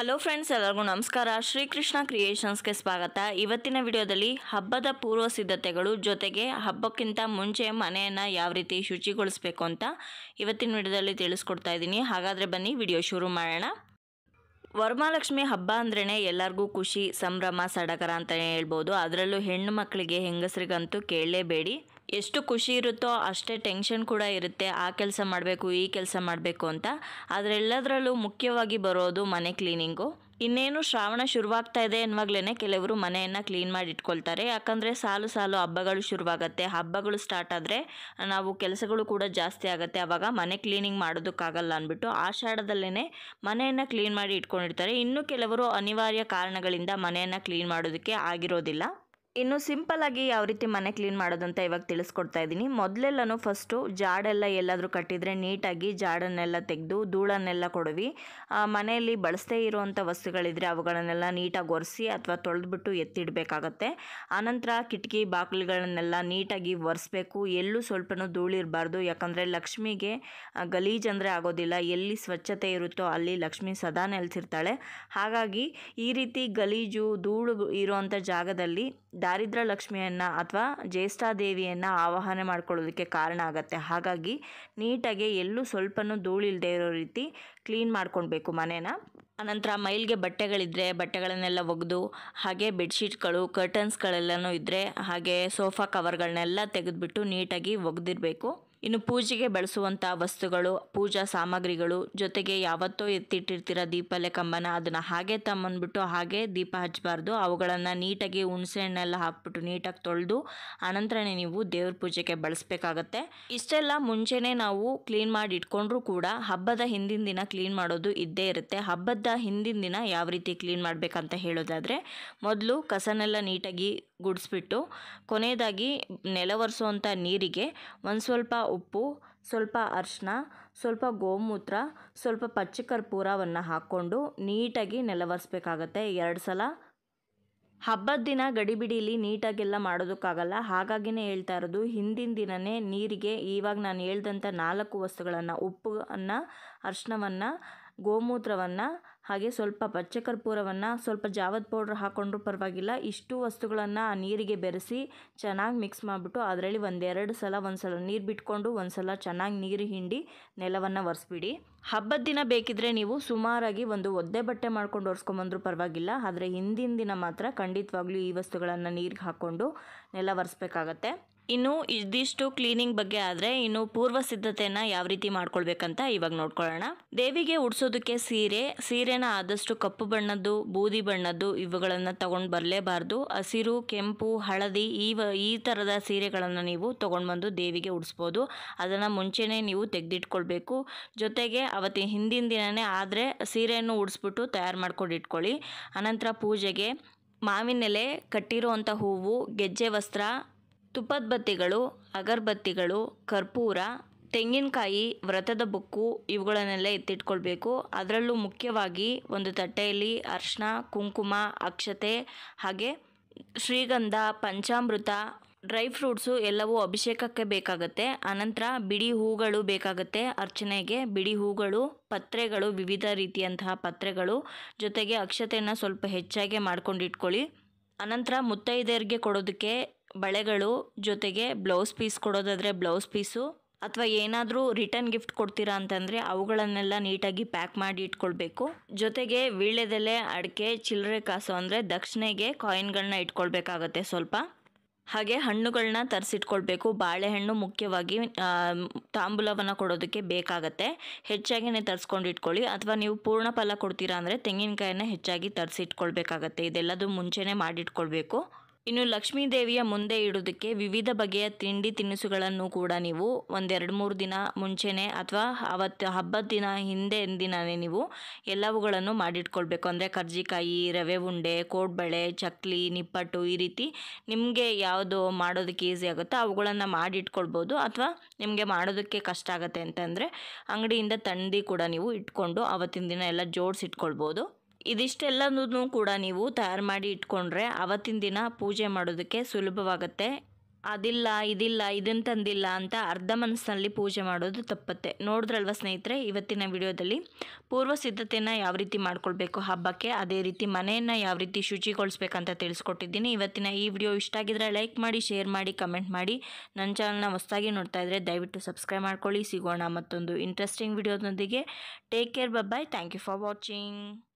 hello friends ಎಲ್ಲರಿಗೂ ನಮಸ್ಕಾರ ಶ್ರೀಕೃಷ್ಣ ಕ್ರಿಯೇಷನ್ಸ್ಗೆ ಸ್ವಾಗತ ಇವತ್ತಿನ ವಿಡಿಯೋದಲ್ಲಿ ಹಬ್ಬದ ಪೂರ್ವ ಸಿದ್ಧತೆಗಳು ಜೊತೆಗೆ ಹಬ್ಬಕ್ಕಿಂತ ಮುಂಚೆ ಮನೆಯನ್ನು ಯಾವ ರೀತಿ ಶುಚಿಗೊಳಿಸಬೇಕು ಅಂತ ಇವತ್ತಿನ ವಿಡಿಯೋದಲ್ಲಿ ತಿಳಿಸ್ಕೊಡ್ತಾ ಇದ್ದೀನಿ ಹಾಗಾದರೆ ಬನ್ನಿ ವಿಡಿಯೋ ಶುರು ಮಾಡೋಣ ವರಮಾಲಕ್ಷ್ಮಿ ಹಬ್ಬ ಅಂದ್ರೇ ಎಲ್ಲರಿಗೂ ಖುಷಿ ಸಂಭ್ರಮ ಸಡಗರ ಅಂತಲೇ ಹೇಳ್ಬೋದು ಅದರಲ್ಲೂ ಹೆಣ್ಣು ಮಕ್ಕಳಿಗೆ ಹೆಂಗಸರಿಗಂತೂ ಕೇಳಲೇಬೇಡಿ ಎಷ್ಟು ಖುಷಿ ಇರುತ್ತೋ ಅಷ್ಟೇ ಟೆನ್ಷನ್ ಕೂಡ ಇರುತ್ತೆ ಆ ಕೆಲಸ ಮಾಡಬೇಕು ಈ ಕೆಲಸ ಮಾಡಬೇಕು ಅಂತ ಅದರೆಲ್ಲದರಲ್ಲೂ ಮುಖ್ಯವಾಗಿ ಬರೋದು ಮನೆ ಕ್ಲೀನಿಂಗು ಇನ್ನೇನು ಶ್ರಾವಣ ಶುರುವಾಗ್ತಾ ಇದೆ ಅನ್ನುವಾಗ್ಲೇ ಕೆಲವರು ಮನೆಯನ್ನು ಕ್ಲೀನ್ ಮಾಡಿ ಇಟ್ಕೊಳ್ತಾರೆ ಯಾಕಂದರೆ ಸಾಲು ಸಾಲು ಹಬ್ಬಗಳು ಶುರುವಾಗುತ್ತೆ ಹಬ್ಬಗಳು ಸ್ಟಾರ್ಟ್ ಆದರೆ ನಾವು ಕೆಲಸಗಳು ಕೂಡ ಜಾಸ್ತಿ ಆಗುತ್ತೆ ಆವಾಗ ಮನೆ ಕ್ಲೀನಿಂಗ್ ಮಾಡೋದಕ್ಕಾಗಲ್ಲ ಅಂದ್ಬಿಟ್ಟು ಆಷಾಢದಲ್ಲೇ ಮನೆಯನ್ನು ಕ್ಲೀನ್ ಮಾಡಿ ಇಟ್ಕೊಂಡಿರ್ತಾರೆ ಇನ್ನು ಕೆಲವರು ಅನಿವಾರ್ಯ ಕಾರಣಗಳಿಂದ ಮನೆಯನ್ನು ಕ್ಲೀನ್ ಮಾಡೋದಕ್ಕೆ ಆಗಿರೋದಿಲ್ಲ ಇನ್ನು ಸಿಂಪಲ್ ಆಗಿ ಯಾವ ರೀತಿ ಮನೆ ಕ್ಲೀನ್ ಮಾಡೋದಂತ ಇವಾಗ ತಿಳಿಸ್ಕೊಡ್ತಾ ಇದ್ದೀನಿ ಮೊದಲೆಲ್ಲನೂ ಫಸ್ಟು ಜಾಡೆಲ್ಲ ಎಲ್ಲಾದರೂ ಕಟ್ಟಿದರೆ ನೀಟಾಗಿ ಜಾಡನ್ನೆಲ್ಲ ತೆಗೆದು ಧೂಳನ್ನೆಲ್ಲ ಕೊಡವಿ ಮನೆಯಲ್ಲಿ ಬಳಸದೇ ಇರುವಂಥ ವಸ್ತುಗಳಿದ್ರೆ ಅವುಗಳನ್ನೆಲ್ಲ ನೀಟಾಗಿ ಒರೆಸಿ ಅಥವಾ ತೊಳೆದ್ಬಿಟ್ಟು ಎತ್ತಿಡಬೇಕಾಗತ್ತೆ ಆನಂತರ ಕಿಟಕಿ ಬಾಗಿಲುಗಳನ್ನೆಲ್ಲ ನೀಟಾಗಿ ಒರೆಸ್ಬೇಕು ಎಲ್ಲೂ ಸ್ವಲ್ಪನೂ ಧೂಳಿರಬಾರ್ದು ಯಾಕಂದರೆ ಲಕ್ಷ್ಮಿಗೆ ಗಲೀಜಂದರೆ ಆಗೋದಿಲ್ಲ ಎಲ್ಲಿ ಸ್ವಚ್ಛತೆ ಇರುತ್ತೋ ಅಲ್ಲಿ ಲಕ್ಷ್ಮಿ ಸದಾ ನೆಲೆಸಿರ್ತಾಳೆ ಹಾಗಾಗಿ ಈ ರೀತಿ ಗಲೀಜು ಧೂಳು ಇರುವಂಥ ಜಾಗದಲ್ಲಿ ದಾರಿದ್ರ ಲಕ್ಷ್ಮಿಯನ್ನು ಅಥವಾ ಜ್ಯೇಷ್ಠಾದೇವಿಯನ್ನು ಆವಾಹನೆ ಮಾಡ್ಕೊಳ್ಳೋದಕ್ಕೆ ಕಾರಣ ಆಗುತ್ತೆ ಹಾಗಾಗಿ ನೀಟಾಗಿ ಎಲ್ಲೂ ಸ್ವಲ್ಪನೂ ಧೂಳಿಲ್ಲದೆ ಇರೋ ರೀತಿ ಕ್ಲೀನ್ ಮಾಡ್ಕೊಳ್ಬೇಕು ಮನೇನ ಅನಂತರ ಮೈಲ್ಗೆ ಬಟ್ಟೆಗಳಿದ್ದರೆ ಬಟ್ಟೆಗಳನ್ನೆಲ್ಲ ಒಗೆದು ಹಾಗೆ ಬೆಡ್ಶೀಟ್ಗಳು ಕರ್ಟನ್ಸ್ಗಳೆಲ್ಲನೂ ಇದ್ದರೆ ಹಾಗೆ ಸೋಫಾ ಕವರ್ಗಳನ್ನೆಲ್ಲ ತೆಗೆದುಬಿಟ್ಟು ನೀಟಾಗಿ ಒಗೆದಿರಬೇಕು ಇನ್ನು ಪೂಜೆಗೆ ಬಳಸುವಂಥ ವಸ್ತುಗಳು ಪೂಜಾ ಸಾಮಗ್ರಿಗಳು ಜೊತೆಗೆ ಯಾವತ್ತೋ ಎತ್ತಿಟ್ಟಿರ್ತೀರ ದೀಪಲೆ ಕಂಬನ ಅದನ್ನು ಹಾಗೆ ತಮ್ಮನ್ಬಿಟ್ಟು ಹಾಗೆ ದೀಪ ಹಚ್ಚಬಾರ್ದು ಅವುಗಳನ್ನು ನೀಟಾಗಿ ಹುಣಸೆ ಹಣ್ಣೆಲ್ಲ ಹಾಕ್ಬಿಟ್ಟು ನೀಟಾಗಿ ತೊಳೆದು ಆನಂತರನೇ ನೀವು ದೇವ್ರ ಪೂಜೆಗೆ ಬಳಸಬೇಕಾಗತ್ತೆ ಇಷ್ಟೆಲ್ಲ ಮುಂಚೆನೇ ನಾವು ಕ್ಲೀನ್ ಮಾಡಿ ಇಟ್ಕೊಂಡ್ರೂ ಕೂಡ ಹಬ್ಬದ ಹಿಂದಿನ ದಿನ ಕ್ಲೀನ್ ಮಾಡೋದು ಇದ್ದೇ ಇರುತ್ತೆ ಹಬ್ಬದ ಹಿಂದಿನ ದಿನ ಯಾವ ರೀತಿ ಕ್ಲೀನ್ ಮಾಡಬೇಕಂತ ಹೇಳೋದಾದರೆ ಮೊದಲು ಕಸನೆಲ್ಲ ನೀಟಾಗಿ ಗುಡಿಸ್ಬಿಟ್ಟು ಕೊನೆಯದಾಗಿ ಒರೆಸುವಂಥ ನೀರಿಗೆ ಒಂದು ಸ್ವಲ್ಪ ಉಪ್ಪು ಸ್ವಲ್ಪ ಅರ್ಶನ ಸ್ವಲ್ಪ ಗೋಮೂತ್ರ ಸ್ವಲ್ಪ ಪಚ್ಚ ಕರ್ಪೂರವನ್ನು ಹಾಕ್ಕೊಂಡು ನೀಟಾಗಿ ನೆಲವರ್ಸ್ಬೇಕಾಗತ್ತೆ ಎರಡು ಸಲ ಹಬ್ಬದ ದಿನ ಗಡಿಬಿಡಿಲಿ ನೀಟಾಗೆಲ್ಲ ಮಾಡೋದಕ್ಕಾಗಲ್ಲ ಹಾಗಾಗಿನೇ ಹೇಳ್ತಾ ಇರೋದು ಹಿಂದಿನ ದಿನವೇ ನೀರಿಗೆ ಇವಾಗ ನಾನು ಹೇಳ್ದಂಥ ನಾಲ್ಕು ವಸ್ತುಗಳನ್ನು ಅನ್ನ ಅರ್ಶಿನವನ್ನು ಗೋಮೂತ್ರವನ್ನು ಹಾಗೆ ಸ್ವಲ್ಪ ಕರ್ಪೂರವನ್ನು ಸ್ವಲ್ಪ ಜಾವದ ಪೌಡ್ರ್ ಹಾಕ್ಕೊಂಡ್ರೂ ಪರವಾಗಿಲ್ಲ ಇಷ್ಟು ವಸ್ತುಗಳನ್ನು ಆ ನೀರಿಗೆ ಬೆರೆಸಿ ಚೆನ್ನಾಗಿ ಮಿಕ್ಸ್ ಮಾಡಿಬಿಟ್ಟು ಅದರಲ್ಲಿ ಒಂದೆರಡು ಸಲ ಒಂದು ಸಲ ನೀರು ಬಿಟ್ಕೊಂಡು ಒಂದು ಸಲ ಚೆನ್ನಾಗಿ ನೀರು ಹಿಂಡಿ ನೆಲವನ್ನು ಒರೆಸ್ಬಿಡಿ ಹಬ್ಬದ ದಿನ ಬೇಕಿದ್ರೆ ನೀವು ಸುಮಾರಾಗಿ ಒಂದು ಒದ್ದೆ ಬಟ್ಟೆ ಮಾಡ್ಕೊಂಡು ಒರೆಸ್ಕೊಂಬಂದ್ರೂ ಪರವಾಗಿಲ್ಲ ಆದರೆ ಹಿಂದಿನ ದಿನ ಮಾತ್ರ ಖಂಡಿತವಾಗ್ಲೂ ಈ ವಸ್ತುಗಳನ್ನು ನೀರಿಗೆ ಹಾಕ್ಕೊಂಡು ನೆಲ ಒರೆಸ್ಬೇಕಾಗತ್ತೆ ಇನ್ನು ಇದಿಷ್ಟು ಕ್ಲೀನಿಂಗ್ ಬಗ್ಗೆ ಆದರೆ ಇನ್ನು ಪೂರ್ವ ಸಿದ್ಧತೆಯನ್ನು ಯಾವ ರೀತಿ ಮಾಡ್ಕೊಳ್ಬೇಕಂತ ಇವಾಗ ನೋಡ್ಕೊಳ್ಳೋಣ ದೇವಿಗೆ ಉಡ್ಸೋದಕ್ಕೆ ಸೀರೆ ಸೀರೆನ ಆದಷ್ಟು ಕಪ್ಪು ಬಣ್ಣದ್ದು ಬೂದಿ ಬಣ್ಣದ್ದು ಇವುಗಳನ್ನು ತಗೊಂಡು ಬರಲೇಬಾರ್ದು ಹಸಿರು ಕೆಂಪು ಹಳದಿ ಈ ಈ ಥರದ ಸೀರೆಗಳನ್ನು ನೀವು ತೊಗೊಂಡು ಬಂದು ದೇವಿಗೆ ಉಡಿಸ್ಬೋದು ಅದನ್ನು ಮುಂಚೆನೆ ನೀವು ತೆಗೆದಿಟ್ಕೊಳ್ಬೇಕು ಜೊತೆಗೆ ಅವತ್ತಿನ ಹಿಂದಿನ ದಿನನೇ ಆದರೆ ಸೀರೆಯನ್ನು ಉಡಿಸ್ಬಿಟ್ಟು ತಯಾರು ಮಾಡ್ಕೊಂಡು ಇಟ್ಕೊಳ್ಳಿ ಅನಂತರ ಪೂಜೆಗೆ ಮಾವಿನೆಲೆ ಕಟ್ಟಿರುವಂಥ ಹೂವು ಗೆಜ್ಜೆ ವಸ್ತ್ರ ತುಪ್ಪದ ಬತ್ತಿಗಳು ಅಗರಬತ್ತಿಗಳು ಕರ್ಪೂರ ತೆಂಗಿನಕಾಯಿ ವ್ರತದ ಬುಕ್ಕು ಇವುಗಳನ್ನೆಲ್ಲ ಎತ್ತಿಟ್ಕೊಳ್ಬೇಕು ಅದರಲ್ಲೂ ಮುಖ್ಯವಾಗಿ ಒಂದು ತಟ್ಟೆಯಲ್ಲಿ ಅರ್ಶನ ಕುಂಕುಮ ಅಕ್ಷತೆ ಹಾಗೆ ಶ್ರೀಗಂಧ ಪಂಚಾಮೃತ ಡ್ರೈ ಫ್ರೂಟ್ಸು ಎಲ್ಲವೂ ಅಭಿಷೇಕಕ್ಕೆ ಬೇಕಾಗುತ್ತೆ ಅನಂತರ ಬಿಡಿ ಹೂಗಳು ಬೇಕಾಗುತ್ತೆ ಅರ್ಚನೆಗೆ ಬಿಡಿ ಹೂಗಳು ಪತ್ರೆಗಳು ವಿವಿಧ ರೀತಿಯಂತಹ ಪತ್ರೆಗಳು ಜೊತೆಗೆ ಅಕ್ಷತೆಯನ್ನು ಸ್ವಲ್ಪ ಹೆಚ್ಚಾಗಿ ಮಾಡ್ಕೊಂಡಿಟ್ಕೊಳ್ಳಿ ಅನಂತರ ಮುತ್ತೈದೆಯರಿಗೆ ಕೊಡೋದಕ್ಕೆ ಬಳೆಗಳು ಜೊತೆಗೆ ಬ್ಲೌಸ್ ಪೀಸ್ ಕೊಡೋದಾದರೆ ಬ್ಲೌಸ್ ಪೀಸು ಅಥವಾ ಏನಾದರೂ ರಿಟರ್ನ್ ಗಿಫ್ಟ್ ಕೊಡ್ತೀರಾ ಅಂತಂದರೆ ಅವುಗಳನ್ನೆಲ್ಲ ನೀಟಾಗಿ ಪ್ಯಾಕ್ ಮಾಡಿ ಇಟ್ಕೊಳ್ಬೇಕು ಜೊತೆಗೆ ವೀಳ್ಯದೆಲೆ ಅಡಿಕೆ ಚಿಲ್ಲರೆ ಕಾಸು ಅಂದರೆ ದಕ್ಷಿಣೆಗೆ ಕಾಯಿನ್ಗಳನ್ನ ಇಟ್ಕೊಳ್ಬೇಕಾಗತ್ತೆ ಸ್ವಲ್ಪ ಹಾಗೆ ಹಣ್ಣುಗಳನ್ನ ತರಿಸಿಟ್ಕೊಳ್ಬೇಕು ಬಾಳೆಹಣ್ಣು ಮುಖ್ಯವಾಗಿ ತಾಂಬೂಲವನ್ನು ಕೊಡೋದಕ್ಕೆ ಬೇಕಾಗತ್ತೆ ಹೆಚ್ಚಾಗಿನೇ ತರಿಸ್ಕೊಂಡು ಇಟ್ಕೊಳ್ಳಿ ಅಥವಾ ನೀವು ಪೂರ್ಣ ಫಲ ಕೊಡ್ತೀರಾ ಅಂದರೆ ತೆಂಗಿನಕಾಯನ್ನ ಹೆಚ್ಚಾಗಿ ತರಿಸಿಟ್ಕೊಳ್ಬೇಕಾಗತ್ತೆ ಇದೆಲ್ಲದೂ ಮುಂಚೆನೇ ಮಾಡಿಟ್ಕೊಳ್ಬೇಕು ಇನ್ನು ಲಕ್ಷ್ಮೀ ದೇವಿಯ ಮುಂದೆ ಇಡೋದಕ್ಕೆ ವಿವಿಧ ಬಗೆಯ ತಿಂಡಿ ತಿನಿಸುಗಳನ್ನು ಕೂಡ ನೀವು ಒಂದೆರಡು ಮೂರು ದಿನ ಮುಂಚೆನೇ ಅಥವಾ ಅವತ್ತು ಹಬ್ಬದ ದಿನ ಹಿಂದೆ ದಿನವೇ ನೀವು ಎಲ್ಲವುಗಳನ್ನು ಮಾಡಿಟ್ಕೊಳ್ಬೇಕು ಅಂದರೆ ಕರ್ಜಿಕಾಯಿ ರವೆ ಉಂಡೆ ಕೋಡ್ಬಳೆ ಚಕ್ಲಿ ನಿಪ್ಪಟ್ಟು ಈ ರೀತಿ ನಿಮಗೆ ಯಾವುದು ಮಾಡೋದಕ್ಕೆ ಈಸಿ ಆಗುತ್ತೋ ಅವುಗಳನ್ನು ಮಾಡಿಟ್ಕೊಳ್ಬೋದು ಅಥವಾ ನಿಮಗೆ ಮಾಡೋದಕ್ಕೆ ಕಷ್ಟ ಆಗುತ್ತೆ ಅಂತಂದರೆ ಅಂಗಡಿಯಿಂದ ತಂದು ಕೂಡ ನೀವು ಇಟ್ಕೊಂಡು ಅವತ್ತಿನ ದಿನ ಎಲ್ಲ ಜೋಡಿಸಿಟ್ಕೊಳ್ಬೋದು ಇದಿಷ್ಟೆಲ್ಲದೂ ಕೂಡ ನೀವು ತಯಾರು ಮಾಡಿ ಇಟ್ಕೊಂಡ್ರೆ ಅವತ್ತಿನ ದಿನ ಪೂಜೆ ಮಾಡೋದಕ್ಕೆ ಸುಲಭವಾಗುತ್ತೆ ಅದಿಲ್ಲ ಇದಿಲ್ಲ ಇದನ್ನು ತಂದಿಲ್ಲ ಅಂತ ಅರ್ಧ ಮನಸ್ಸಿನಲ್ಲಿ ಪೂಜೆ ಮಾಡೋದು ತಪ್ಪತ್ತೆ ನೋಡಿದ್ರಲ್ವ ಸ್ನೇಹಿತರೆ ಇವತ್ತಿನ ವಿಡಿಯೋದಲ್ಲಿ ಪೂರ್ವ ಸಿದ್ಧತೆಯನ್ನು ಯಾವ ರೀತಿ ಮಾಡ್ಕೊಳ್ಬೇಕು ಹಬ್ಬಕ್ಕೆ ಅದೇ ರೀತಿ ಮನೆಯನ್ನು ಯಾವ ರೀತಿ ಶುಚಿಗೊಳಿಸ್ಬೇಕಂತ ತಿಳಿಸ್ಕೊಟ್ಟಿದ್ದೀನಿ ಇವತ್ತಿನ ಈ ವಿಡಿಯೋ ಇಷ್ಟ ಆಗಿದ್ರೆ ಲೈಕ್ ಮಾಡಿ ಶೇರ್ ಮಾಡಿ ಕಮೆಂಟ್ ಮಾಡಿ ನನ್ನ ಚಾನಲ್ನ ಹೊಸದಾಗಿ ನೋಡ್ತಾ ಇದ್ದರೆ ದಯವಿಟ್ಟು ಸಬ್ಸ್ಕ್ರೈಬ್ ಮಾಡ್ಕೊಳ್ಳಿ ಸಿಗೋಣ ಮತ್ತೊಂದು ಇಂಟ್ರೆಸ್ಟಿಂಗ್ ವಿಡಿಯೋದೊಂದಿಗೆ take care bye thank you for watching